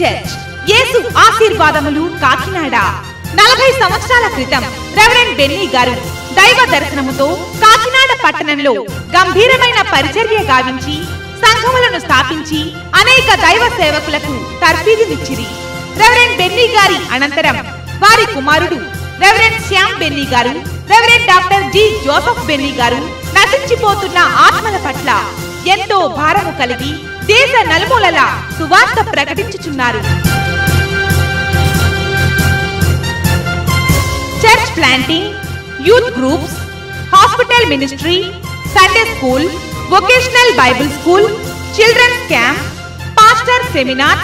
church యేసు ఆశీర్వాదములు కాకినాడ నలభై సంవత్సరాల క్రితం రెవరెండ్ బెన్నీ గారు దైవ దర్శనముతో కాకినాడ పట్టణంలో గంభీరమైన పరిచర్య గావించి సంఘములను స్థాపించి అనేక దైవ సేవకులకు తర్ఫీదునిచ్చిరి రెవరెండ్ బెన్నీ గారి అనంతరం వారి కుమారుడు reverend Shyam Benny garu reverend doctor G Joseph Benny garu నశించిపోతున్న ఆత్మల పట్ల ఎంతో భారము కలిగి దేశ నలుమూలల సువార్త ప్రకటించుచున్నారు church planting youth groups hospital ministry Sunday school vocational Bible school children camp pastor seminar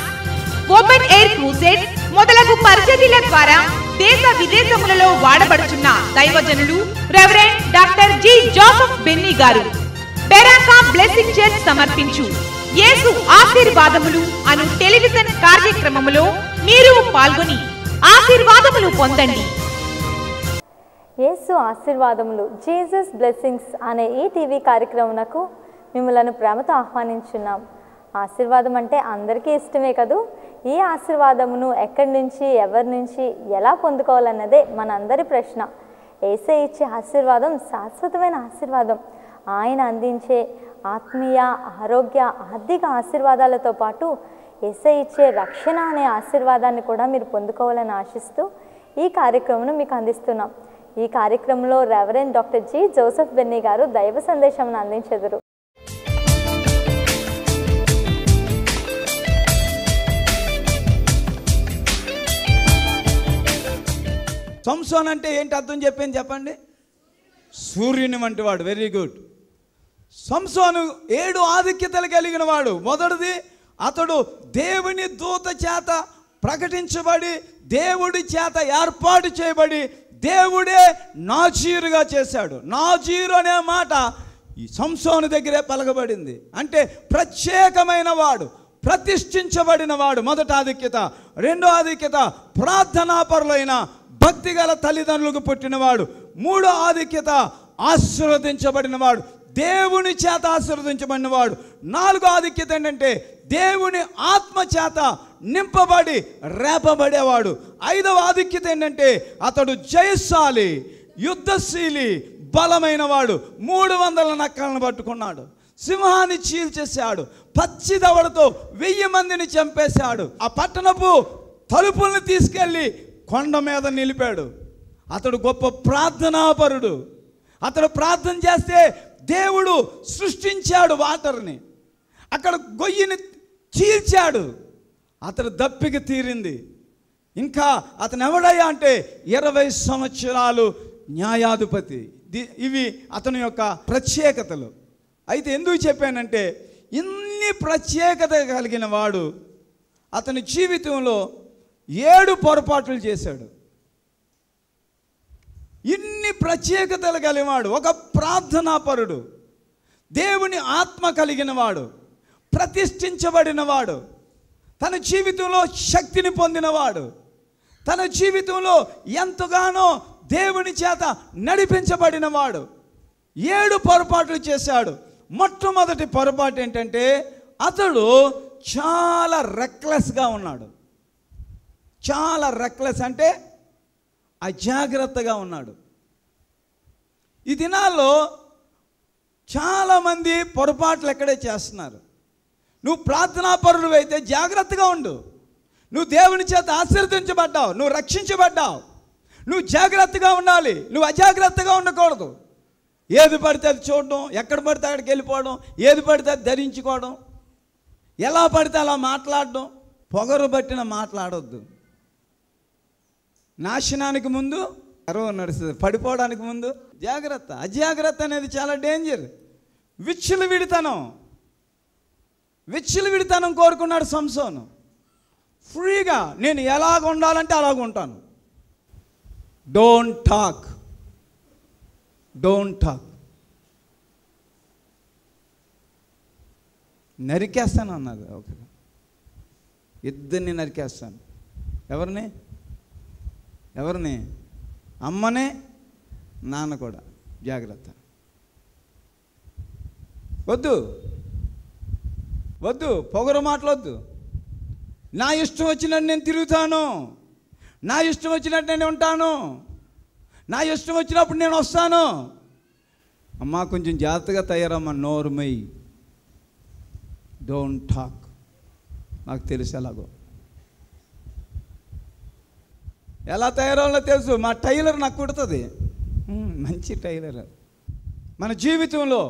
open air crusade మొదలగు పరిచర్యల ద్వారా దేశ విదేశములలో వాడబడుచున్న దైవజనులు reverend doctor G Joseph Benny garu Beracah blessing church సమర్పించు యేసు ఆశీర్వాదములు అను టెలివిజన్ కార్యక్రమములో మీరు పాల్గొని ఆశీర్వాదములు పొందండి యేసు ఆశీర్వాదములు జీసస్ బ్లెస్సింగ్స్ అనే ఈ టీవీ కార్యక్రమమునకు మిమ్మలను ప్రేమతో ఆహ్వానించున్నాం ఆశీర్వాదం అంటే అందరికీ ఇష్టమే కదూ ఈ ఆశీర్వాదమును ఎక్కడి నుంచి ఎవరి నుంచి ఎలా పొందుకోవాలన్నదే మనందరి ప్రశ్న ఏసే ఇచ్చే ఆశీర్వాదం శాశ్వతమైన ఆశీర్వాదం ఆయన అందించే ఆత్మీయ ఆరోగ్య ఆర్థిక ఆశీర్వాదాలతో పాటు ఎస్ఐ ఇచ్చే రక్షణ అనే ఆశీర్వాదాన్ని కూడా మీరు పొందుకోవాలని ఆశిస్తూ ఈ కార్యక్రమం మీకు అందిస్తున్నాం ఈ కార్యక్రమంలో reverend doctor G Joseph Benny garu దైవ సందేశం అందించెదరు సంసోన్ అంటే ఏంటి అర్థం చెప్పింది చెప్పండి సూర్యుని వాడు వెరీ గుడ్ సంసోను ఏడు ఆధిక్యతలు కలిగిన వాడు మొదటిది అతడు దేవుని దూత చేత ప్రకటించబడి దేవుడి చేత ఏర్పాటు చేయబడి దేవుడే నాజీరుగా చేశాడు నాజీరు అనే మాట ఈ సంసోను దగ్గరే పలకబడింది అంటే ప్రత్యేకమైన వాడు ప్రతిష్ఠించబడిన వాడు మొదట ఆధిక్యత రెండో ఆధిక్యత ప్రార్థనాపరులైన భక్తిగల తల్లిదండ్రులకు పుట్టినవాడు మూడో ఆధిక్యత ఆశీర్వదించబడినవాడు దేవుని చేత ఆశీర్వదించబడిన వాడు నాలుగో ఆధిక్యత ఏంటంటే దేవుని ఆత్మ చేత నింపబడి రేపబడేవాడు ఐదవ ఆధిక్యత ఏంటంటే అతడు జయశాలి యుద్ధశీలి బలమైన వాడు మూడు వందల నక్కలను పట్టుకున్నాడు సింహాన్ని చీల్చేశాడు పచ్చి దవడతో వెయ్యి మందిని చంపేశాడు ఆ పట్టణపు తలుపుల్ని తీసుకెళ్ళి కొండ మీద నిలిపాడు అతడు గొప్ప ప్రార్థనాపరుడు అతడు ప్రార్థన చేస్తే దేవుడు సృష్టించాడు వాటర్ని అక్కడ గొయ్యిని చీల్చాడు అతడు దప్పిక తీరింది ఇంకా అతను ఎవడయ్యా అంటే ఇరవై సంవత్సరాలు న్యాయాధిపతి ఇవి అతని యొక్క ప్రత్యేకతలు అయితే ఎందుకు చెప్పానంటే ఇన్ని ప్రత్యేకత కలిగిన వాడు అతని జీవితంలో ఏడు పొరపాట్లు చేశాడు ఇన్ని ప్రత్యేకతలు కలిగినవాడు ఒక ప్రార్థనాపరుడు దేవుని ఆత్మ కలిగినవాడు ప్రతిష్ఠించబడినవాడు తన జీవితంలో శక్తిని పొందినవాడు తన జీవితంలో ఎంతగానో దేవుని చేత నడిపించబడినవాడు ఏడు పొరపాట్లు చేశాడు మొట్టమొదటి పొరపాటు ఏంటంటే అతడు చాలా రెక్లెస్గా ఉన్నాడు చాలా రెక్లెస్ అంటే అజాగ్రత్తగా ఉన్నాడు ఈ దినాల్లో చాలామంది పొరపాట్లు ఎక్కడే చేస్తున్నారు నువ్వు ప్రార్థనాపరుడు అయితే జాగ్రత్తగా ఉండు నువ్వు దేవుని చేత ఆశీర్వదించబడ్డావు నువ్వు రక్షించబడ్డావు నువ్వు జాగ్రత్తగా ఉండాలి నువ్వు అజాగ్రత్తగా ఉండకూడదు ఏది పడితే అది చూడడం ఎక్కడ పడితే అక్కడికి వెళ్ళిపోవడం ఏది పడితే అది ధరించుకోవడం ఎలా పడితే అలా మాట్లాడడం పొగరు పట్టిన మాట్లాడొద్దు నాశనానికి ముందు కరువు నడుస్తుంది పడిపోవడానికి ముందు జాగ్రత్త అజాగ్రత్త అనేది చాలా డేంజర్ విచ్చులు విడితనం విచ్చులు విడితనం కోరుకున్నాడు సంసోను ఫ్రీగా నేను ఎలాగ ఉండాలంటే అలాగ ఉంటాను డోంట్ టాక్ డోంట్ టాక్ నరికేస్తాను అన్నది ఒక ఇద్దరిని నరికేస్తాను ఎవరిని ఎవరిని అమ్మనే నాన్న కూడా జాగ్రత్త వద్దు వద్దు పొగరు మాటలొద్దు నా ఇష్టం వచ్చినట్టు నేను తిరుగుతాను నా ఇష్టం వచ్చినట్టు నేను ఉంటాను నా ఇష్టం వచ్చినప్పుడు నేను వస్తాను అమ్మా కొంచెం జాగ్రత్తగా తయారమ్మా నోర్మై డోంట్ టాక్ నాకు తెలుసు ఎలాగో ఎలా తయారవాలో తెలుసు మా టైలర్ నాకు కుడుతుంది మంచి టైలర్ మన జీవితంలో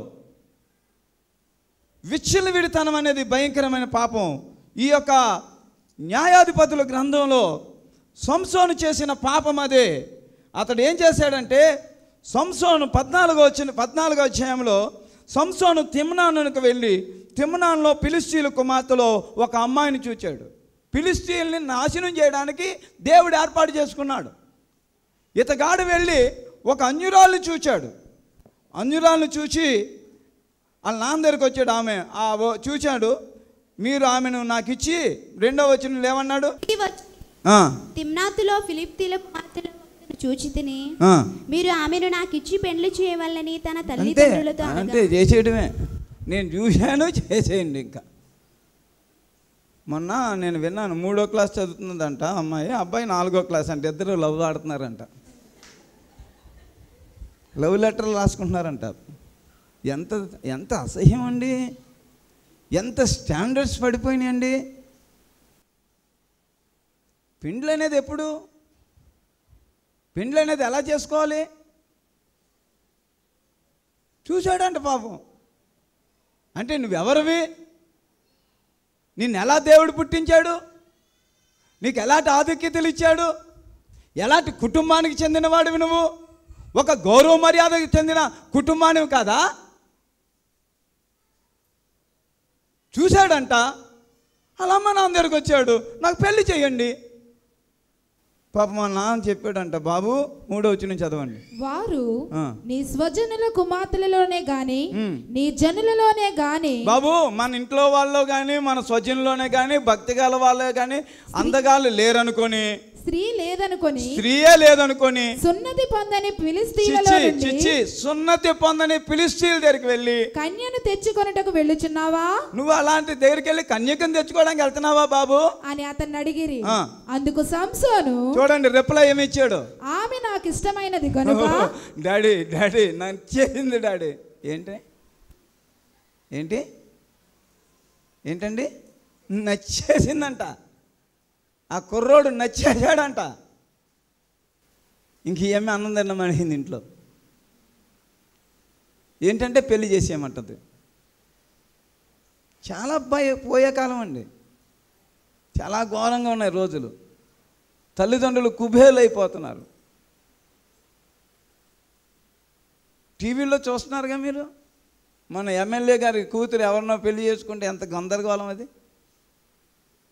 విచ్చలు విడితనం అనేది భయంకరమైన పాపం ఈ యొక్క న్యాయాధిపతుల గ్రంథంలో సంసోను చేసిన పాపం అదే అతడు ఏం చేశాడంటే సంసోను పద్నాలుగు వచ్చిన పద్నాలుగు అధ్యాయంలో సంసోను తిమ్నానుకు వెళ్ళి తిమ్నాన్లో పిలిస్తీల కుమార్తెలో ఒక అమ్మాయిని చూచాడు ఫిలిస్తీన్ని నాశనం చేయడానికి దేవుడు ఏర్పాటు చేసుకున్నాడు ఇతగాడు వెళ్ళి ఒక అంజురాలు చూచాడు అంజురాలు చూచి వాళ్ళ నాన్న దగ్గరికి వచ్చాడు ఆమె చూచాడు మీరు ఆమెను నాకు ఇచ్చి రెండో వచ్చిన లేవన్నాడు తిమ్నాతులో ఫిలిప్తీల కుమార్తెలు మీరు ఆమెను నాకు ఇచ్చి పెండ్లి చేయవాలని తన తల్లిదండ్రులతో అంటే చేసేయడమే నేను చూశాను చేసేయండి ఇంకా మొన్న నేను విన్నాను మూడో క్లాస్ చదువుతున్నదంట అమ్మాయి అబ్బాయి నాలుగో క్లాస్ అంటే ఇద్దరు లవ్ ఆడుతున్నారంట లవ్ లెటర్లు రాసుకుంటున్నారంట ఎంత ఎంత అసహ్యం అండి ఎంత స్టాండర్డ్స్ పడిపోయినాయండి పెండ్లు అనేది ఎప్పుడు పెండ్లు అనేది ఎలా చేసుకోవాలి చూశాడంట పాపం అంటే నువ్వెవరివి నిన్ను ఎలా దేవుడు పుట్టించాడు నీకు ఎలాంటి ఆధిక్యతలు ఇచ్చాడు ఎలాంటి కుటుంబానికి చెందినవాడివి నువ్వు ఒక గౌరవ మర్యాదకు చెందిన కుటుంబానివి కాదా చూశాడంట అలా అమ్మ నా దగ్గరికి వచ్చాడు నాకు పెళ్లి చేయండి పాప మా నాన్న చెప్పాడంట బాబు మూడో నుంచి చదవండి వారు నీ స్వజనుల కుమార్తెలలోనే గాని నీ జనులలోనే గాని బాబు మన ఇంట్లో వాళ్ళు గాని మన స్వజనులోనే గాని భక్తి గల వాళ్ళే గాని అందగాళ్ళు లేరనుకొని స్త్రీ లేదనుకొని స్త్రీయే లేదనుకొని సున్నతి పొందని పిలిస్తీ చిచ్చి సున్నతి పొందని ఫిలిస్తీన్ల దగ్గరికి వెళ్ళి కన్యను తెచ్చుకొనుటకు వెళ్ళుచున్నావా నువ్వు అలాంటి దగ్గరికి వెళ్ళి కన్యకను తెచ్చుకోవడానికి వెళ్తున్నావా బాబు అని అతన్ని అడిగిరి అందుకు సంసోను చూడండి రిప్లై ఏమి ఇచ్చాడు ఆమె నాకు ఇష్టమైనది కనుక డాడీ డాడీ చేసింది డాడీ ఏంటి ఏంటి ఏంటండి నచ్చేసిందంట ఆ కుర్రోడు నచ్చేసాడంట ఇంక ఏమీ అన్నం అడిగింది ఇంట్లో ఏంటంటే పెళ్లి చేసేయమంటది చాలా భయ పోయే కాలం అండి చాలా ఘోరంగా ఉన్నాయి రోజులు తల్లిదండ్రులు కుబేలు అయిపోతున్నారు టీవీలో చూస్తున్నారుగా మీరు మన ఎమ్మెల్యే గారి కూతురు ఎవరినో పెళ్లి చేసుకుంటే ఎంత గందరగోళం అది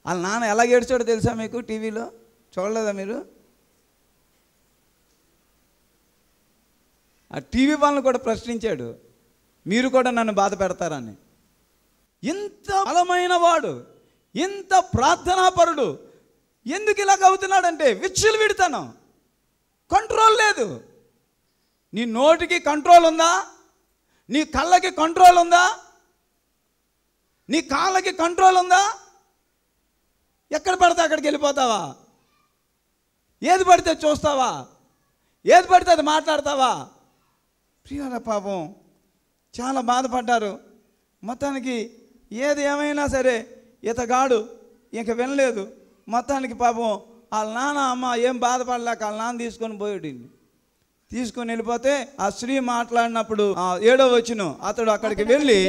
వాళ్ళ నాన్న ఎలా ఏడ్చాడో తెలుసా మీకు టీవీలో చూడలేదా మీరు ఆ టీవీ వాళ్ళని కూడా ప్రశ్నించాడు మీరు కూడా నన్ను బాధ పెడతారని ఇంత బలమైన వాడు ఇంత ప్రార్థనాపరుడు ఎందుకు ఇలా అవుతున్నాడంటే విచ్చులు విడతాను కంట్రోల్ లేదు నీ నోటికి కంట్రోల్ ఉందా నీ కళ్ళకి కంట్రోల్ ఉందా నీ కాళ్ళకి కంట్రోల్ ఉందా ఎక్కడ పడితే అక్కడికి వెళ్ళిపోతావా ఏది పడితే చూస్తావా ఏది పడితే అది మాట్లాడతావా ప్రియాల పాపం చాలా బాధపడ్డారు మొత్తానికి ఏది ఏమైనా సరే ఇతగాడు ఇంక వినలేదు మొత్తానికి పాపం వాళ్ళ నాన్న అమ్మ ఏం బాధపడలేక వాళ్ళ నాన్న తీసుకొని పోయాడు తీసుకొని వెళ్ళిపోతే ఆ స్త్రీ మాట్లాడినప్పుడు ఏడో వచ్చిన అతడు అక్కడికి వెళ్ళి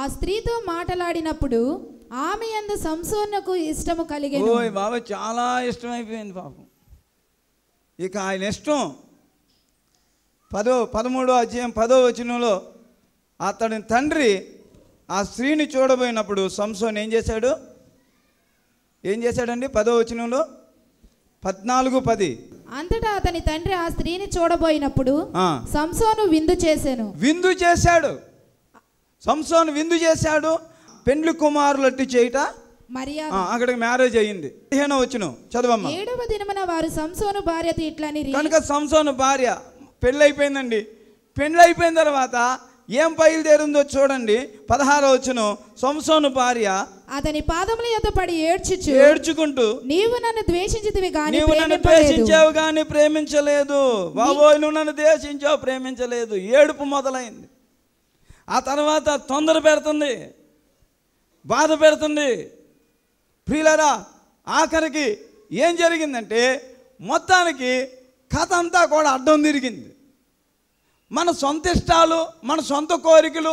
ఆ స్త్రీతో మాట్లాడినప్పుడు ఆమె అందు సంసోనకు ఇష్టము కలిగేను ఓయ్ బాబా చాలా ఇష్టమైపోయింది పాపం ఇక ఆయన ఇష్టం పదో పదమూడో అధ్యాయం పదో వచనంలో అతని తండ్రి ఆ స్త్రీని చూడబోయినప్పుడు సంసోన్ ఏం చేశాడు ఏం చేశాడండి పదో వచనంలో పద్నాలుగు పది అంతటా అతని తండ్రి ఆ స్త్రీని చూడబోయినప్పుడు సంసోను విందు చేశాను విందు చేశాడు సంసోను విందు చేశాడు పెండ్లి కుమారులట్టు చేయుట మరియా అక్కడికి మ్యారేజ్ అయ్యింది పదిహేనో వచ్చిన చదవమ్మా ఏడవ దినమున వారు సంసోను భార్య ఇట్లని కనుక సంసోను భార్య పెళ్ళైపోయిందండి పెళ్ళైపోయిన తర్వాత ఏం బయలుదేరిందో చూడండి పదహారో వచ్చును సంసోను భార్య అతని పాదముల యొక్క పడి ఏడ్చుచు ఏడ్చుకుంటూ నీవు నన్ను ద్వేషించితివి గాని నన్ను ద్వేషించావు కానీ ప్రేమించలేదు బాబో నువ్వు నన్ను ద్వేషించావు ప్రేమించలేదు ఏడుపు మొదలైంది ఆ తర్వాత తొందర పెడుతుంది బాధ పెడుతుంది ప్రియులరా ఆఖరికి ఏం జరిగిందంటే మొత్తానికి కథ అంతా కూడా అడ్డం తిరిగింది మన సొంత ఇష్టాలు మన సొంత కోరికలు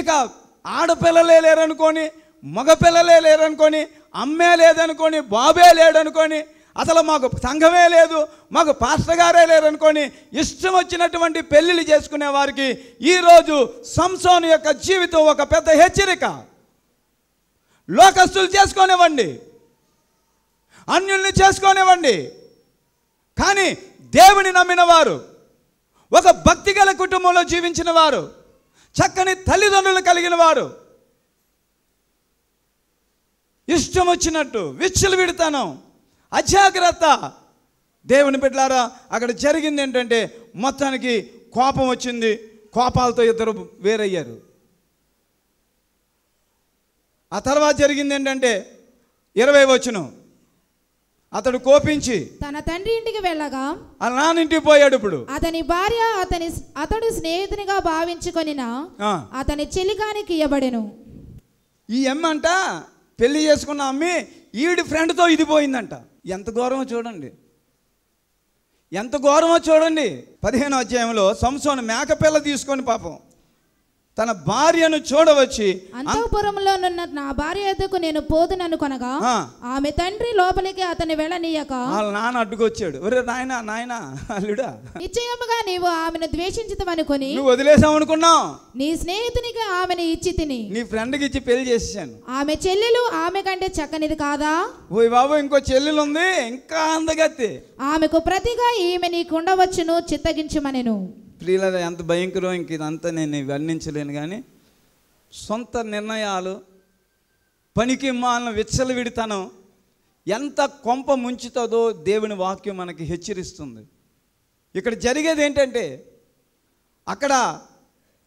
ఇక ఆడపిల్లలే లేరనుకొని మగపిల్లలే లేరనుకొని అమ్మే లేదనుకొని బాబే లేడనుకొని అసలు మాకు సంఘమే లేదు మాకు పాస్టర్ గారే లేరనుకొని ఇష్టం వచ్చినటువంటి పెళ్ళిళ్ళు చేసుకునే వారికి ఈరోజు సంసోన్ యొక్క జీవితం ఒక పెద్ద హెచ్చరిక లోకస్తులు చేసుకోనివ్వండి అన్యుల్ని చేసుకోనివ్వండి కానీ దేవుని నమ్మిన వారు ఒక భక్తి గల కుటుంబంలో జీవించిన వారు చక్కని తల్లిదండ్రులు కలిగిన వారు ఇష్టం వచ్చినట్టు విచ్చులు విడతాను అజాగ్రత్త దేవుని పెట్టారా అక్కడ జరిగింది ఏంటంటే మొత్తానికి కోపం వచ్చింది కోపాలతో ఇద్దరు వేరయ్యారు ఆ తర్వాత జరిగింది ఏంటంటే ఇరవై వచ్చును అతడు కోపించి తన తండ్రి ఇంటికి వెళ్ళగా అలాని ఇంటికి పోయాడు ఇప్పుడు అతని భార్య అతని అతడు స్నేహితునిగా భావించుకొని అతని చెలికానికి ఇవ్వబడెను ఈ అంట పెళ్లి చేసుకున్న అమ్మి ఈడి ఫ్రెండ్తో ఇది పోయిందంట ఎంత గౌరవం చూడండి ఎంత గౌరవం చూడండి పదిహేను అధ్యాయంలో సంసోను మేకపిల్ల తీసుకొని పాపం తన భార్యను చూడవచ్చి నున్న నా భార్య ఎదుకు నేను పోతునను కొనగా ఆమె తండ్రి లోపలికి అతని వెళ్ళనీయక వాళ్ళ నాన్న అడ్డుకొచ్చాడు ఒరే నాయన నాయన అల్లుడా నిశ్చయముగా నీవు ఆమెను ద్వేషించమనుకొని నువ్వు వదిలేసావు అనుకున్నావు నీ స్నేహితునికి ఆమెను ఇచ్చి తిని నీ ఫ్రెండ్కి ఇచ్చి పెళ్లి చేసేసాను ఆమె చెల్లెలు ఆమె కంటే చక్కనిది కాదా ఓయ్ బాబు ఇంకో చెల్లెలు ఉంది ఇంకా అందగత్తి ఆమెకు ప్రతిగా ఈమె నీకుండవచ్చును చిత్తగించమనెను స్త్రీలలో ఎంత భయంకరం ఇంక ఇదంతా నేను వర్ణించలేను కానీ సొంత నిర్ణయాలు పనికి మాలిన విచ్చలవిడితనం ఎంత కొంప ముంచుతుందో దేవుని వాక్యం మనకి హెచ్చరిస్తుంది ఇక్కడ జరిగేది ఏంటంటే అక్కడ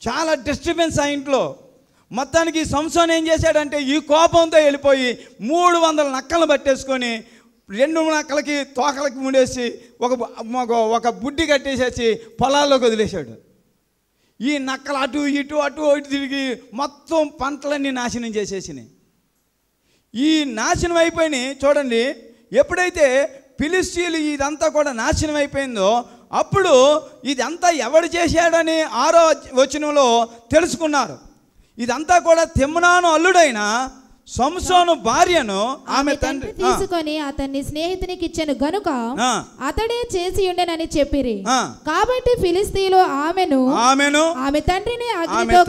చాలా డిస్టర్బెన్స్ ఆ ఇంట్లో మొత్తానికి సంసోన్ ఏం చేశాడంటే ఈ కోపంతో వెళ్ళిపోయి మూడు వందల నక్కలు పట్టేసుకొని రెండు నక్కలకి తోకలకి ముండేసి ఒక ఒక బుడ్డి కట్టేసేసి పొలాల్లోకి వదిలేశాడు ఈ నక్కలు అటు ఇటు అటు ఇటు తిరిగి మొత్తం పంటలన్నీ నాశనం చేసేసినాయి ఈ నాశనం అయిపోయినాయి చూడండి ఎప్పుడైతే ఫిలిస్తీన్లు ఇదంతా కూడా నాశనం అయిపోయిందో అప్పుడు ఇదంతా ఎవడు చేశాడని ఆరో వచనంలో తెలుసుకున్నారు ఇదంతా కూడా తిమ్మనాను అల్లుడైన సంసోను భార్యను ఆమె తండ్రి తీసుకొని అతన్ని స్నేహితునికి ఇచ్చాను గనుక అతడే చేసి ఉండేనని చెప్పి కాబట్టి ఫిలిస్తీలో ఆమెను ఆమెను ఆమె తండ్రిని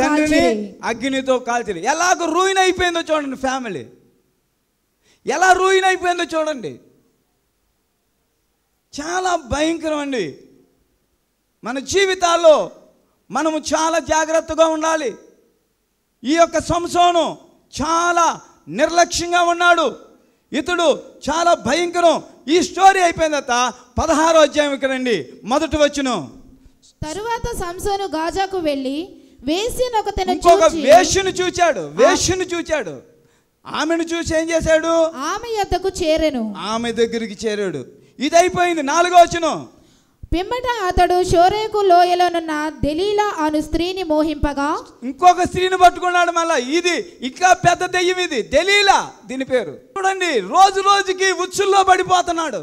తండ్రిని అగ్నితో కాల్చి ఎలాగ రూయిన్ అయిపోయిందో చూడండి ఫ్యామిలీ ఎలా రూయిన్ అయిపోయిందో చూడండి చాలా భయంకరం అండి మన జీవితాల్లో మనము చాలా జాగ్రత్తగా ఉండాలి ఈ యొక్క సంసోను చాలా నిర్లక్ష్యంగా ఉన్నాడు ఇతడు చాలా భయంకరం ఈ స్టోరీ అయిపోయిన తర్వాత పదహారో అధ్యాయం రండి మొదటి వచ్చును తరువాత సంసోను గాజాకు వెళ్ళి వేసిన ఒక ఇంకొక వేషుని చూచాడు వేషుని చూచాడు ఆమెను చూసి ఏం చేశాడు ఆమె యొద్దకు చేరాను ఆమె దగ్గరికి చేరాడు ఇది అయిపోయింది నాలుగో వచ్చును పిమ్మట అతడు షోరేకు లోయలోనున్న దెలీలా అను స్త్రీని మోహింపగా ఇంకొక స్త్రీని పట్టుకున్నాడు మళ్ళా ఇది ఇంకా పెద్ద దెయ్యం ఇది దెలీలా దీని పేరు చూడండి రోజు రోజుకి ఉచ్చుల్లో పడిపోతున్నాడు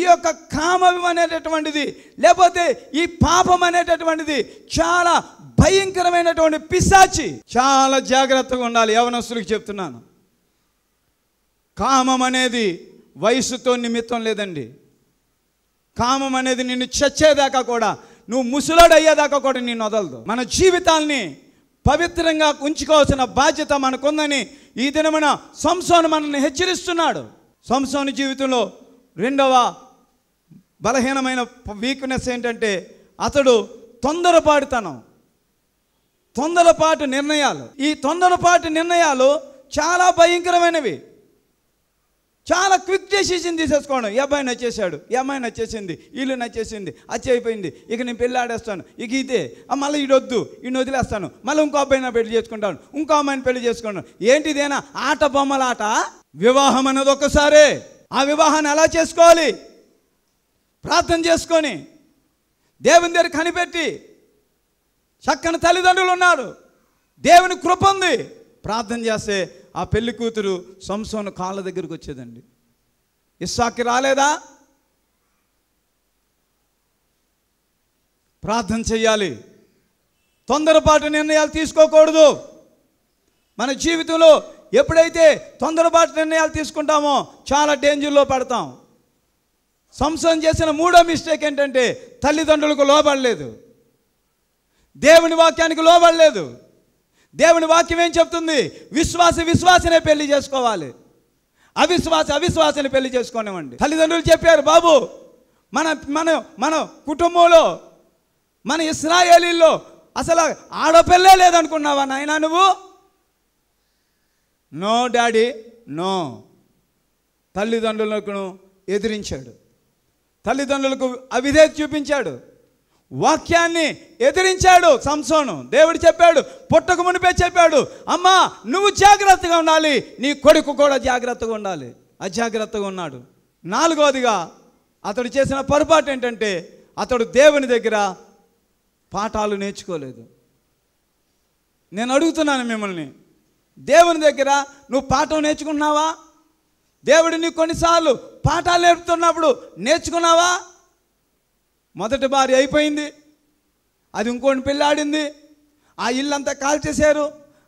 ఈ యొక్క కామం అనేటటువంటిది లేకపోతే ఈ పాపం అనేటటువంటిది చాలా భయంకరమైనటువంటి పిశాచి చాలా జాగ్రత్తగా ఉండాలి యవనస్తులకు చెప్తున్నాను కామం అనేది వయసుతో నిమిత్తం లేదండి కామం అనేది నిన్ను చచ్చేదాకా కూడా నువ్వు ముసలాడు అయ్యేదాకా కూడా నేను వదలదు మన జీవితాల్ని పవిత్రంగా ఉంచుకోవాల్సిన బాధ్యత మనకుందని ఈ దినమున సంసోను మనల్ని హెచ్చరిస్తున్నాడు సంసోను జీవితంలో రెండవ బలహీనమైన వీక్నెస్ ఏంటంటే అతడు తొందరపాటుతనం తొందరపాటు నిర్ణయాలు ఈ తొందరపాటు నిర్ణయాలు చాలా భయంకరమైనవి చాలా క్విక్ డెసిషన్ తీసేసుకోవడం ఈ అబ్బాయి నచ్చేసాడు ఈ అమ్మాయి నచ్చేసింది వీళ్ళు నచ్చేసింది అచ్చి అయిపోయింది ఇక నేను పెళ్ళి ఆడేస్తాను ఇక ఇదే మళ్ళీ ఈడొద్దు ఈయన వదిలేస్తాను మళ్ళీ ఇంకో అబ్బాయిని పెళ్లి చేసుకుంటాను ఇంకో అమ్మాయిని పెళ్లి చేసుకుంటాను ఏంటిదేనా ఆట బొమ్మలాట వివాహం అన్నది ఒకసారే ఆ వివాహాన్ని ఎలా చేసుకోవాలి ప్రార్థన చేసుకొని దేవుని దగ్గర కనిపెట్టి చక్కని తల్లిదండ్రులు ఉన్నారు దేవుని కృప ఉంది ప్రార్థన చేస్తే ఆ పెళ్లి కూతురు సంసోను కాళ్ళ దగ్గరికి వచ్చేదండి ఇస్సాకి రాలేదా ప్రార్థన చెయ్యాలి తొందరపాటు నిర్ణయాలు తీసుకోకూడదు మన జీవితంలో ఎప్పుడైతే తొందరపాటు నిర్ణయాలు తీసుకుంటామో చాలా డేంజర్లో పడతాం సంసోన్ చేసిన మూడో మిస్టేక్ ఏంటంటే తల్లిదండ్రులకు లోబడలేదు దేవుని వాక్యానికి లోబడలేదు దేవుని వాక్యం ఏం చెప్తుంది విశ్వాస విశ్వాసనే పెళ్లి చేసుకోవాలి అవిశ్వాస అవిశ్వాసని పెళ్లి చేసుకోనివ్వండి తల్లిదండ్రులు చెప్పారు బాబు మన మన మన కుటుంబంలో మన ఇస్రాయేలీల్లో అసలు ఆడపిల్లే లేదనుకున్నావా నాయన నువ్వు నో డాడీ నో తల్లిదండ్రులకు ఎదిరించాడు తల్లిదండ్రులకు అవిధేత చూపించాడు వాక్యాన్ని ఎదిరించాడు సంసోను దేవుడు చెప్పాడు పుట్టకు మునిపే చెప్పాడు అమ్మా నువ్వు జాగ్రత్తగా ఉండాలి నీ కొడుకు కూడా జాగ్రత్తగా ఉండాలి అజాగ్రత్తగా ఉన్నాడు నాలుగోదిగా అతడు చేసిన పొరపాటు ఏంటంటే అతడు దేవుని దగ్గర పాఠాలు నేర్చుకోలేదు నేను అడుగుతున్నాను మిమ్మల్ని దేవుని దగ్గర నువ్వు పాఠం నేర్చుకున్నావా దేవుడిని కొన్నిసార్లు పాఠాలు నేర్పుతున్నప్పుడు నేర్చుకున్నావా మొదటి భార్య అయిపోయింది అది ఇంకోటి పెళ్ళాడింది ఆ ఇల్లంతా కాల్చేశారు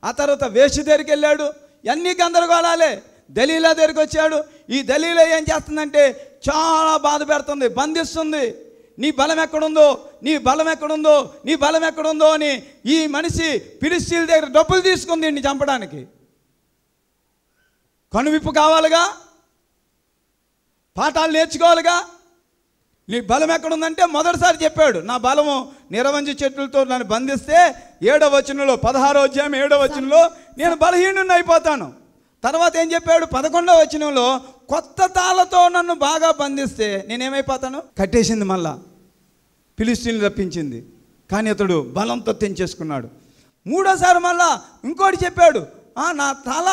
ఆ తర్వాత వేషి దగ్గరికి వెళ్ళాడు అన్నీ గందరగోళాలే దళీల దగ్గరికి వచ్చాడు ఈ దళీల ఏం చేస్తుందంటే చాలా బాధ పెడుతుంది బంధిస్తుంది నీ బలం ఎక్కడుందో నీ బలం ఎక్కడుందో నీ బలం ఎక్కడుందో అని ఈ మనిషి పిలిస్తీల దగ్గర డబ్బులు తీసుకుంది ఇన్ని చంపడానికి కనువిప్పు కావాలిగా పాఠాలు నేర్చుకోవాలిగా నీ బలం ఎక్కడుందంటే మొదటిసారి చెప్పాడు నా బలము నిరవంజి చెట్లతో నన్ను బంధిస్తే ఏడవ వచనంలో పదహారో అధ్యాయం ఏడవ వచనంలో నేను బలహీనుని అయిపోతాను తర్వాత ఏం చెప్పాడు పదకొండవ వచనంలో కొత్త తాళతో నన్ను బాగా బంధిస్తే నేనేమైపోతాను కట్టేసింది మళ్ళా పిలిస్టిని రప్పించింది కానీ అతడు బలంతో తెంచేసుకున్నాడు మూడోసారి మళ్ళా ఇంకోటి చెప్పాడు నా తల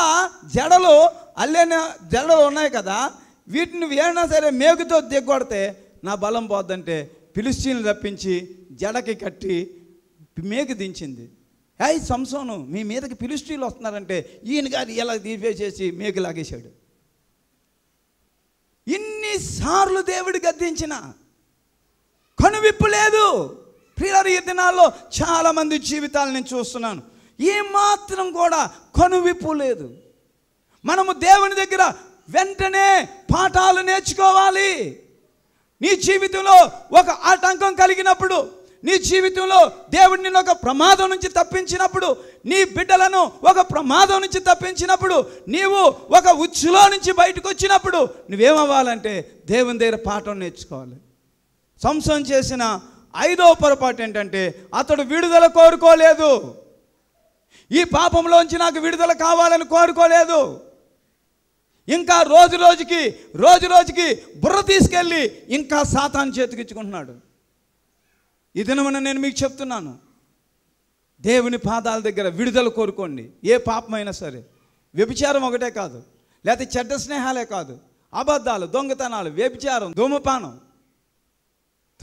జడలు అల్లెన జడలు ఉన్నాయి కదా వీటిని ఏమైనా సరే మేకుతో దిగ్గొడితే నా బలం పోద్దంటే పిలిస్తీన్లు రప్పించి జడకి కట్టి మేకు దించింది ఐ సంసోను మీ మీదకి పిలిస్టీలు వస్తున్నారంటే ఈయన గారు ఇలా చేసి మేకు లాగేశాడు ఇన్నిసార్లు దేవుడు గద్దించిన కనువిప్పు లేదు ప్రియరు దినాల్లో చాలామంది జీవితాలు నేను చూస్తున్నాను ఏమాత్రం కూడా కనువిప్పు లేదు మనము దేవుని దగ్గర వెంటనే పాఠాలు నేర్చుకోవాలి నీ జీవితంలో ఒక ఆటంకం కలిగినప్పుడు నీ జీవితంలో దేవుడు నిన్ను ఒక ప్రమాదం నుంచి తప్పించినప్పుడు నీ బిడ్డలను ఒక ప్రమాదం నుంచి తప్పించినప్పుడు నీవు ఒక ఉచ్చులో నుంచి బయటకు వచ్చినప్పుడు నువ్వేమవ్వాలంటే దేవుని దగ్గర పాఠం నేర్చుకోవాలి సంసం చేసిన ఐదో పొరపాటు ఏంటంటే అతడు విడుదల కోరుకోలేదు ఈ పాపంలోంచి నాకు విడుదల కావాలని కోరుకోలేదు ఇంకా రోజు రోజుకి రోజు రోజుకి బుర్ర తీసుకెళ్ళి ఇంకా సాతాను చేతికిచ్చుకుంటున్నాడు ఈ దినమున నేను మీకు చెప్తున్నాను దేవుని పాదాల దగ్గర విడుదల కోరుకోండి ఏ పాపమైనా సరే వ్యభిచారం ఒకటే కాదు లేకపోతే చెడ్డ స్నేహాలే కాదు అబద్ధాలు దొంగతనాలు వ్యభిచారం ధూమపానం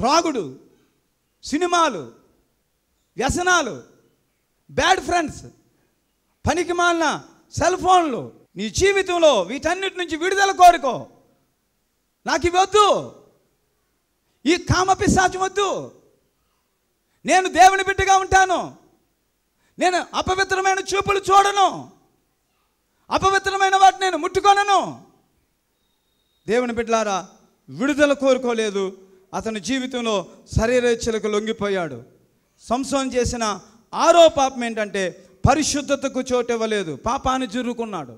త్రాగుడు సినిమాలు వ్యసనాలు బ్యాడ్ ఫ్రెండ్స్ పనికి మాలిన సెల్ ఫోన్లు నీ జీవితంలో వీటన్నిటి నుంచి విడుదల కోరుకో నాకు ఇవి వద్దు ఈ కామపిశాచం వద్దు నేను దేవుని బిడ్డగా ఉంటాను నేను అపవిత్రమైన చూపులు చూడను అపవిత్రమైన వాటిని నేను ముట్టుకొనను దేవుని బిడ్డలారా విడుదల కోరుకోలేదు అతని జీవితంలో శరీరేచ్ఛలకు లొంగిపోయాడు సంసోన్ చేసిన ఆరో పాపం ఏంటంటే పరిశుద్ధతకు చోటు ఇవ్వలేదు పాపాన్ని జురుకున్నాడు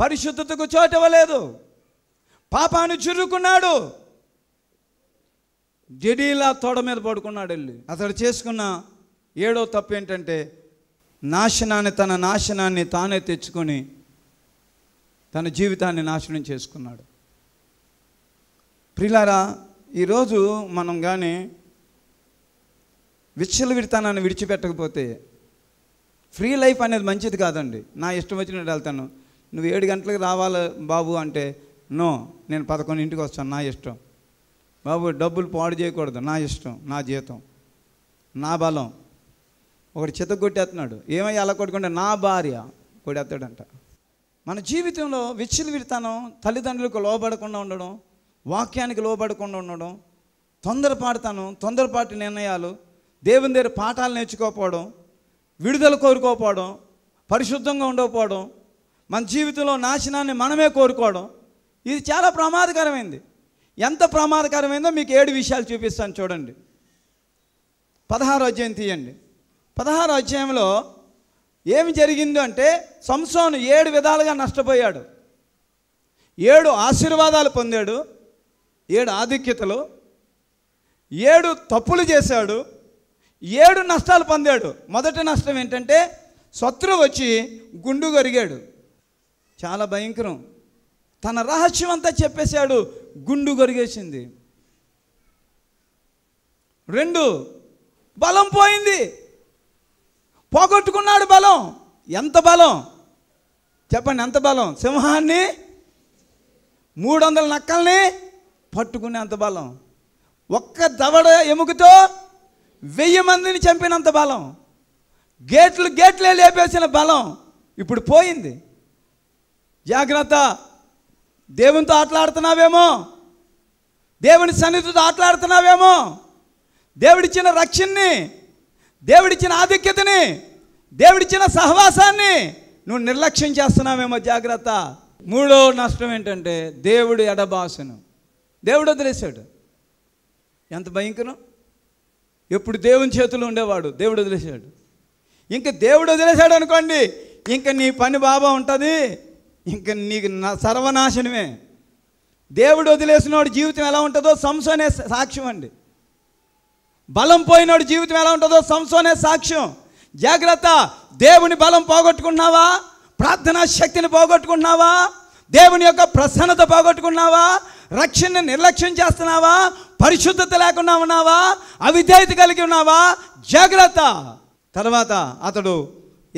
పరిశుద్ధతకు చోటవలేదు పాపాన్ని చురుకున్నాడు జడీలా తోడ మీద పడుకున్నాడు వెళ్ళి అతడు చేసుకున్న ఏడో తప్పు ఏంటంటే నాశనాన్ని తన నాశనాన్ని తానే తెచ్చుకొని తన జీవితాన్ని నాశనం చేసుకున్నాడు ప్రిలారా ఈరోజు మనం కానీ విచ్చలవిడితనాన్ని విడిచిపెట్టకపోతే ఫ్రీ లైఫ్ అనేది మంచిది కాదండి నా ఇష్టం వచ్చినట్టు వెళ్తాను నువ్వు ఏడు గంటలకు రావాలి బాబు అంటే నో నేను పదకొండు ఇంటికి వస్తాను నా ఇష్టం బాబు డబ్బులు పాడు చేయకూడదు నా ఇష్టం నా జీతం నా బలం ఒకటి చిత కొట్టేస్తున్నాడు ఏమయ్యి అలా కొట్టుకుంటే నా భార్య కొడేస్తాడంట మన జీవితంలో విచ్చిలు విడతాను తల్లిదండ్రులకు లోబడకుండా ఉండడం వాక్యానికి లోబడకుండా ఉండడం తొందరపాటుతాను తొందరపాటి నిర్ణయాలు దేవుని దగ్గర పాఠాలు నేర్చుకోకపోవడం విడుదల కోరుకోకపోవడం పరిశుద్ధంగా ఉండకపోవడం మన జీవితంలో నాశనాన్ని మనమే కోరుకోవడం ఇది చాలా ప్రమాదకరమైంది ఎంత ప్రమాదకరమైందో మీకు ఏడు విషయాలు చూపిస్తాను చూడండి పదహారు అధ్యాయం తీయండి పదహారు అధ్యాయంలో ఏమి జరిగిందో అంటే సంసోను ఏడు విధాలుగా నష్టపోయాడు ఏడు ఆశీర్వాదాలు పొందాడు ఏడు ఆధిక్యతలు ఏడు తప్పులు చేశాడు ఏడు నష్టాలు పొందాడు మొదటి నష్టం ఏంటంటే శత్రువు వచ్చి గుండు గరిగాడు చాలా భయంకరం తన రహస్యం అంతా చెప్పేశాడు గుండు గొరిగేసింది రెండు బలం పోయింది పోగొట్టుకున్నాడు బలం ఎంత బలం చెప్పండి ఎంత బలం సింహాన్ని మూడు వందల నక్కల్ని పట్టుకునేంత బలం ఒక్క దవడ ఎముకతో వెయ్యి మందిని చంపినంత బలం గేట్లు గేట్లే లేపేసిన బలం ఇప్పుడు పోయింది జాగ్రత్త దేవునితో ఆటలాడుతున్నావేమో దేవుని సన్నిధితో ఆటలాడుతున్నావేమో దేవుడిచ్చిన రక్షణని దేవుడిచ్చిన ఆధిక్యతని దేవుడిచ్చిన సహవాసాన్ని నువ్వు నిర్లక్ష్యం చేస్తున్నావేమో జాగ్రత్త మూడో నష్టం ఏంటంటే దేవుడు ఎడబాసును దేవుడు వదిలేశాడు ఎంత భయంకరం ఎప్పుడు దేవుని చేతులు ఉండేవాడు దేవుడు వదిలేశాడు ఇంకా దేవుడు వదిలేశాడు అనుకోండి ఇంకా నీ పని బాబా ఉంటుంది ఇంకా నీకు సర్వనాశనమే దేవుడు వదిలేసినోడు జీవితం ఎలా ఉంటుందో సంసోనే సాక్ష్యం అండి బలం పోయినోడు జీవితం ఎలా ఉంటుందో సంసోనే సాక్ష్యం జాగ్రత్త దేవుని బలం పోగొట్టుకున్నావా ప్రార్థనా శక్తిని పోగొట్టుకున్నావా దేవుని యొక్క ప్రసన్నత పోగొట్టుకున్నావా రక్షణ నిర్లక్ష్యం చేస్తున్నావా పరిశుద్ధత లేకుండా ఉన్నావా అవిధేయత కలిగి ఉన్నావా జాగ్రత్త తర్వాత అతడు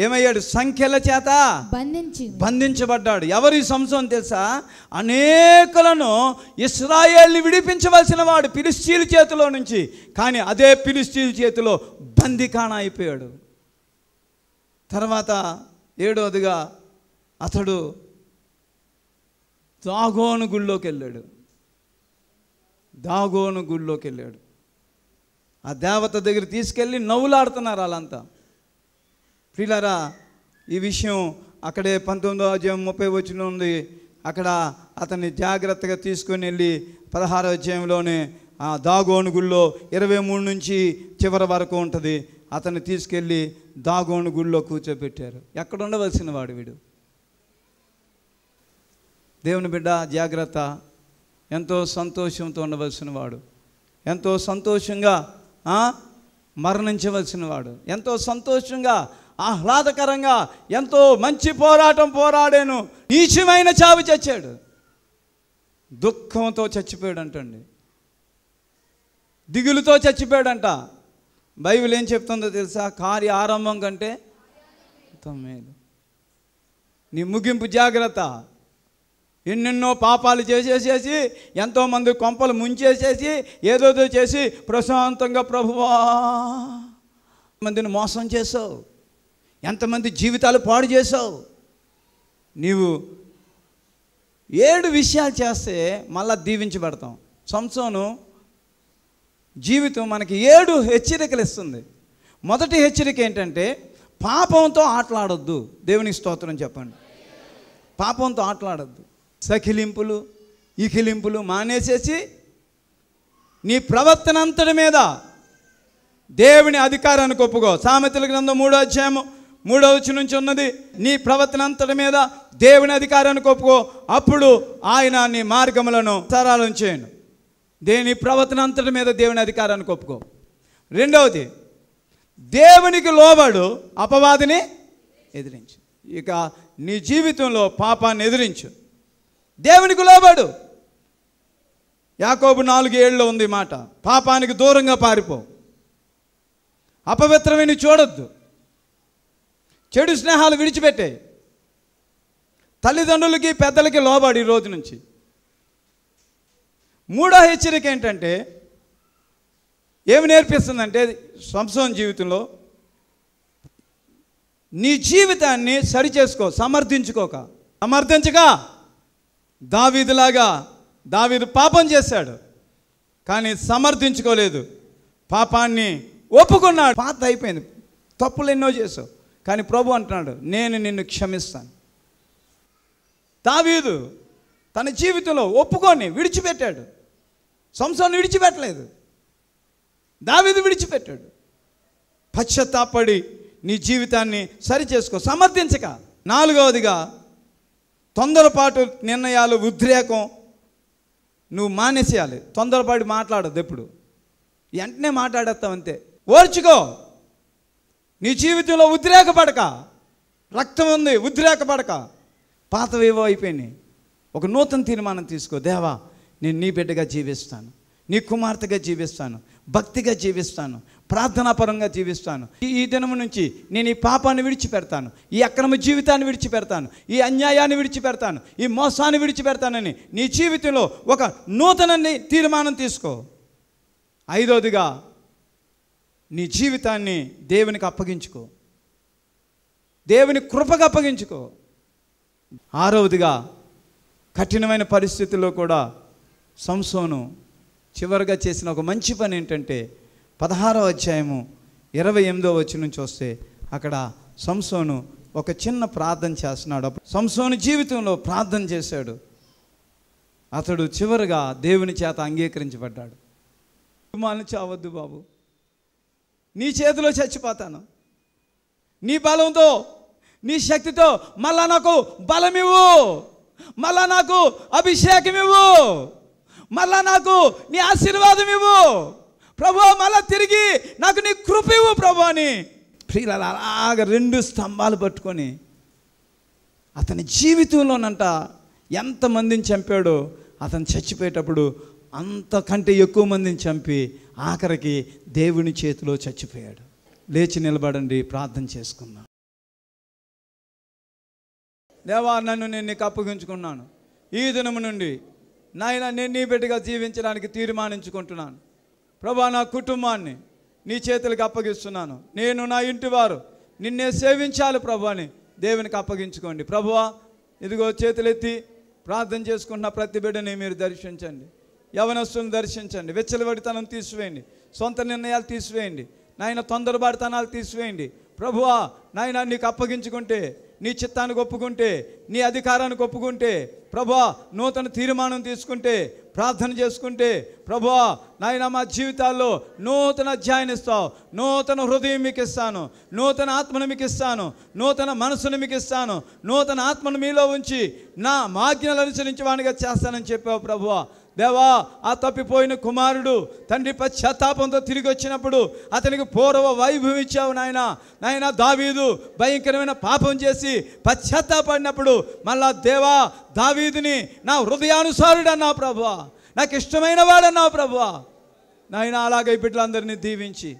ఏమయ్యాడు సంఖ్యల చేత బంధించి బంధించబడ్డాడు ఎవరు సంసం తెలుసా అనేకులను ఇస్రాయేల్ని విడిపించవలసిన వాడు పిలిస్తీల చేతిలో నుంచి కానీ అదే పిలిస్తీల చేతిలో బందికాణ అయిపోయాడు తర్వాత ఏడోదిగా అతడు దాగోను గుళ్ళోకి వెళ్ళాడు దాగోను గుళ్ళోకి వెళ్ళాడు ఆ దేవత దగ్గర తీసుకెళ్ళి నవ్వులాడుతున్నారు వాళ్ళంతా ప్రిలారా ఈ విషయం అక్కడే పంతొమ్మిదో అధ్యాయం ముప్పై వచ్చిన ఉంది అక్కడ అతన్ని జాగ్రత్తగా తీసుకుని వెళ్ళి పదహారో అధ్యాయంలోనే ఆ దాగోనుగుల్లో ఇరవై మూడు నుంచి చివరి వరకు ఉంటుంది అతన్ని తీసుకెళ్ళి దాగోణుగుళ్ళో కూర్చోబెట్టారు ఎక్కడ ఉండవలసిన వాడు వీడు దేవుని బిడ్డ జాగ్రత్త ఎంతో సంతోషంతో ఉండవలసిన వాడు ఎంతో సంతోషంగా మరణించవలసిన వాడు ఎంతో సంతోషంగా ఆహ్లాదకరంగా ఎంతో మంచి పోరాటం పోరాడాను నీచమైన చావు చచ్చాడు దుఃఖంతో చచ్చిపోయాడు అంటండి దిగులుతో చచ్చిపోయాడంట బైబిల్ ఏం చెప్తుందో తెలుసా కార్య ఆరంభం కంటే మేలు నీ ముగింపు జాగ్రత్త ఎన్నెన్నో పాపాలు చేసేసేసి ఎంతోమంది కొంపలు ముంచేసేసి ఏదోదో చేసి ప్రశాంతంగా ప్రభువా మందిని మోసం చేసావు ఎంతమంది జీవితాలు పాడు చేసావు నీవు ఏడు విషయాలు చేస్తే మళ్ళా దీవించబడతాం సంసోను జీవితం మనకి ఏడు హెచ్చరికలు ఇస్తుంది మొదటి హెచ్చరిక ఏంటంటే పాపంతో ఆటలాడొద్దు దేవుని స్తోత్రం చెప్పండి పాపంతో ఆటలాడొద్దు సఖిలింపులు ఇఖిలింపులు మానేసేసి నీ ప్రవర్తన అంతటి మీద దేవుని అధికారానికి ఒప్పుకో సామెతల గ్రంథం మూడో అధ్యాయము మూడవచు నుంచి ఉన్నది నీ ప్రవర్తన అంతటి మీద దేవుని అధికారాన్ని ఒప్పుకో అప్పుడు ఆయన నీ మార్గములను సరాలం చేయను దేని ప్రవర్తన అంతటి మీద దేవుని అధికారాన్ని ఒప్పుకో రెండవది దేవునికి లోబడు అపవాదిని ఎదిరించు ఇక నీ జీవితంలో పాపాన్ని ఎదిరించు దేవునికి లోబడు యాకోబు నాలుగు ఏళ్ళలో ఉంది మాట పాపానికి దూరంగా పారిపో నీ చూడొద్దు చెడు స్నేహాలు విడిచిపెట్టే తల్లిదండ్రులకి పెద్దలకి లోబడి ఈ రోజు నుంచి మూడో హెచ్చరిక ఏంటంటే ఏమి నేర్పిస్తుందంటే సంసం జీవితంలో నీ జీవితాన్ని సరి చేసుకో సమర్థించుకోక సమర్థించగా దావీదులాగా దావీదు పాపం చేశాడు కానీ సమర్థించుకోలేదు పాపాన్ని ఒప్పుకున్నాడు పాత అయిపోయింది తప్పులు ఎన్నో చేసావు కానీ ప్రభు అంటున్నాడు నేను నిన్ను క్షమిస్తాను దావీదు తన జీవితంలో ఒప్పుకొని విడిచిపెట్టాడు సంసారం విడిచిపెట్టలేదు దావీదు విడిచిపెట్టాడు పశ్చత్తాపడి నీ జీవితాన్ని సరిచేసుకో సమర్థించక నాలుగవదిగా తొందరపాటు నిర్ణయాలు ఉద్రేకం నువ్వు మానేసేయాలి తొందరపాటు మాట్లాడద్దు ఎప్పుడు వెంటనే మాట్లాడేస్తావు అంతే ఓర్చుకో నీ జీవితంలో ఉద్రేకపడక రక్తం ఉంది ఉద్రేకపడక పాతవేవో అయిపోయినాయి ఒక నూతన తీర్మానం తీసుకో దేవా నేను నీ బిడ్డగా జీవిస్తాను నీ కుమార్తెగా జీవిస్తాను భక్తిగా జీవిస్తాను ప్రార్థనాపరంగా జీవిస్తాను ఈ దినం నుంచి నేను ఈ పాపాన్ని విడిచిపెడతాను ఈ అక్రమ జీవితాన్ని విడిచిపెడతాను ఈ అన్యాయాన్ని విడిచిపెడతాను ఈ మోసాన్ని విడిచిపెడతానని నీ జీవితంలో ఒక నూతన తీర్మానం తీసుకో ఐదోదిగా నీ జీవితాన్ని దేవునికి అప్పగించుకో దేవుని కృపకు అప్పగించుకో ఆరవదిగా కఠినమైన పరిస్థితుల్లో కూడా సంసోను చివరిగా చేసిన ఒక మంచి పని ఏంటంటే పదహారో అధ్యాయము ఇరవై ఎనిమిదో వచ్చి నుంచి వస్తే అక్కడ సంసోను ఒక చిన్న ప్రార్థన చేస్తున్నాడు అప్పుడు సంసోను జీవితంలో ప్రార్థన చేశాడు అతడు చివరిగా దేవుని చేత అంగీకరించబడ్డాడు కుమారులు చావద్దు బాబు నీ చేతిలో చచ్చిపోతాను నీ బలంతో నీ శక్తితో మళ్ళా నాకు బలమివ్వు మళ్ళా నాకు అభిషేకం ఇవ్వు మళ్ళా నాకు నీ ఆశీర్వాదం ఇవ్వు ప్రభు మళ్ళా తిరిగి నాకు నీ కృప ఇవ్వు ప్రభు అని ప్రియుల అలాగ రెండు స్తంభాలు పట్టుకొని అతని జీవితంలోనంట ఎంతమందిని చంపాడో అతను చచ్చిపోయేటప్పుడు అంతకంటే ఎక్కువ మందిని చంపి ఆఖరికి దేవుని చేతిలో చచ్చిపోయాడు లేచి నిలబడండి ప్రార్థన చేసుకుందాం దేవా నన్ను నేను నీకు అప్పగించుకున్నాను ఈ దినము నుండి నాయన నేను నీ బిడ్డగా జీవించడానికి తీర్మానించుకుంటున్నాను ప్రభా నా కుటుంబాన్ని నీ చేతులకు అప్పగిస్తున్నాను నేను నా ఇంటి వారు నిన్నే సేవించాలి ప్రభు అని దేవునికి అప్పగించుకోండి ప్రభువా ఇదిగో చేతులెత్తి ప్రార్థన చేసుకుంటున్న ప్రతి బిడ్డని మీరు దర్శించండి యవనస్తుని దర్శించండి వెచ్చలబడితనం తీసివేయండి సొంత నిర్ణయాలు తీసివేయండి నాయన తొందరబాటుతనాలు తీసివేయండి ప్రభువా నాయన నీకు అప్పగించుకుంటే నీ చిత్తానికి ఒప్పుకుంటే నీ అధికారానికి ఒప్పుకుంటే ప్రభా నూతన తీర్మానం తీసుకుంటే ప్రార్థన చేసుకుంటే ప్రభా నాయన మా జీవితాల్లో నూతన అధ్యాయం ఇస్తావు నూతన హృదయం మీకు ఇస్తాను నూతన ఆత్మను మీకు ఇస్తాను నూతన మనసును మీకు ఇస్తాను నూతన ఆత్మను మీలో ఉంచి నా మాజ్ఞలు అనుసరించేవాడిగా చేస్తానని చెప్పావు ప్రభువా దేవా ఆ తప్పిపోయిన కుమారుడు తండ్రి పశ్చాత్తాపంతో తిరిగి వచ్చినప్పుడు అతనికి పూర్వ వైభవం ఇచ్చావు నాయన నాయన దావీదు భయంకరమైన పాపం చేసి పశ్చాత్తాపడినప్పుడు మళ్ళా దేవా దావీదుని నా హృదయానుసారుడన్నావు ప్రభు నాకు ఇష్టమైన వాడన్నావు ప్రభు నాయన అలాగే బిడ్డలందరినీ దీవించి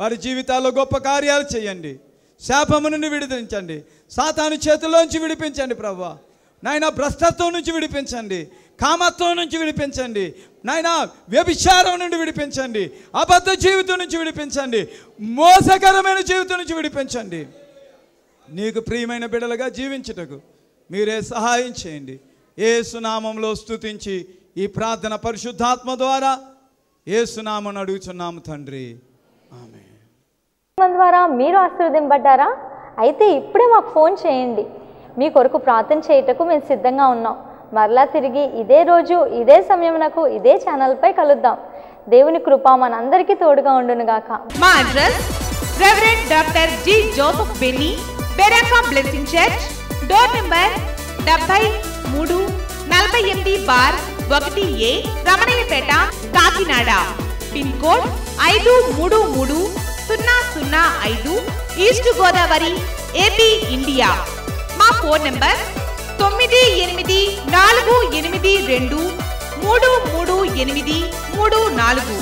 వారి జీవితాల్లో గొప్ప కార్యాలు చేయండి శాపము నుండి విడిపించండి సాతాను చేతుల్లోంచి విడిపించండి ప్రభు నాయన భ్రష్టత్వం నుంచి విడిపించండి కామత్వం నుంచి విడిపించండి నాయన వ్యభిచారం నుండి విడిపించండి అబద్ధ జీవితం నుంచి విడిపించండి మోసకరమైన జీవితం నుంచి విడిపించండి నీకు ప్రియమైన బిడలుగా జీవించుటకు మీరే సహాయం చేయండి ఏసునామంలో స్థుతించి ఈ ప్రార్థన పరిశుద్ధాత్మ ద్వారా ఏసునామను అడుగుచున్నాము తండ్రి ఆమె ద్వారా మీరు ఆశీర్వదింపడ్డారా అయితే ఇప్పుడే మాకు ఫోన్ చేయండి మీ కొరకు ప్రార్థన చేయటకు మేము సిద్ధంగా ఉన్నాం మరలా తిరిగి ఇదే రోజు ఇదే సమయమునకు ఇదే ఛానల్పై కలుద్దాం దేవుని కృప మనందరికీ తోడుగా ఉండునుగాక మా address reverend doctor G Joseph Benny Beracah blessing church door number డెబ్బై మూడు నలభై ఎనిమిది బార్ ఒకటి A Ramanayyapeta Kakinada pin code ఐదు మూడు మూడు సున్నా సున్నా ఐదు ఈస్ట్ గోదావరి ఏపీ ఇండియా మా ఫోన్ నెంబర్ తొమ్మిది ఎనిమిది నాలుగు ఎనిమిది రెండు మూడు మూడు ఎనిమిది మూడు నాలుగు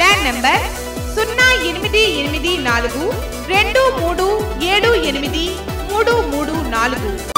ల్యాండ్ నంబర్ సున్నా ఎనిమిది ఎనిమిది నాలుగు రెండు మూడు ఏడు ఎనిమిది మూడు మూడు నాలుగు